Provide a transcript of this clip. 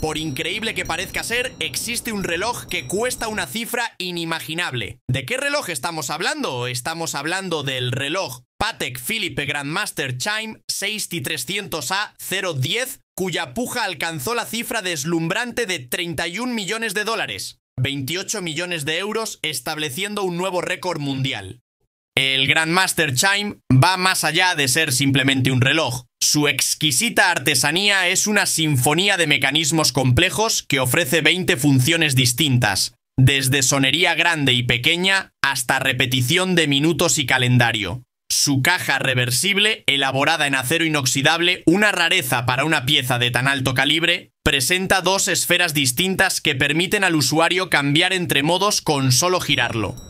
Por increíble que parezca ser, existe un reloj que cuesta una cifra inimaginable. ¿De qué reloj estamos hablando? Estamos hablando del reloj Patek Philippe Grandmaster Chime 6300A010, cuya puja alcanzó la cifra deslumbrante de 31 millones de dólares, 28 millones de euros, estableciendo un nuevo récord mundial. El Grandmaster Chime va más allá de ser simplemente un reloj. Su exquisita artesanía es una sinfonía de mecanismos complejos que ofrece 20 funciones distintas, desde sonería grande y pequeña hasta repetición de minutos y calendario. Su caja reversible, elaborada en acero inoxidable, una rareza para una pieza de tan alto calibre, presenta dos esferas distintas que permiten al usuario cambiar entre modos con solo girarlo.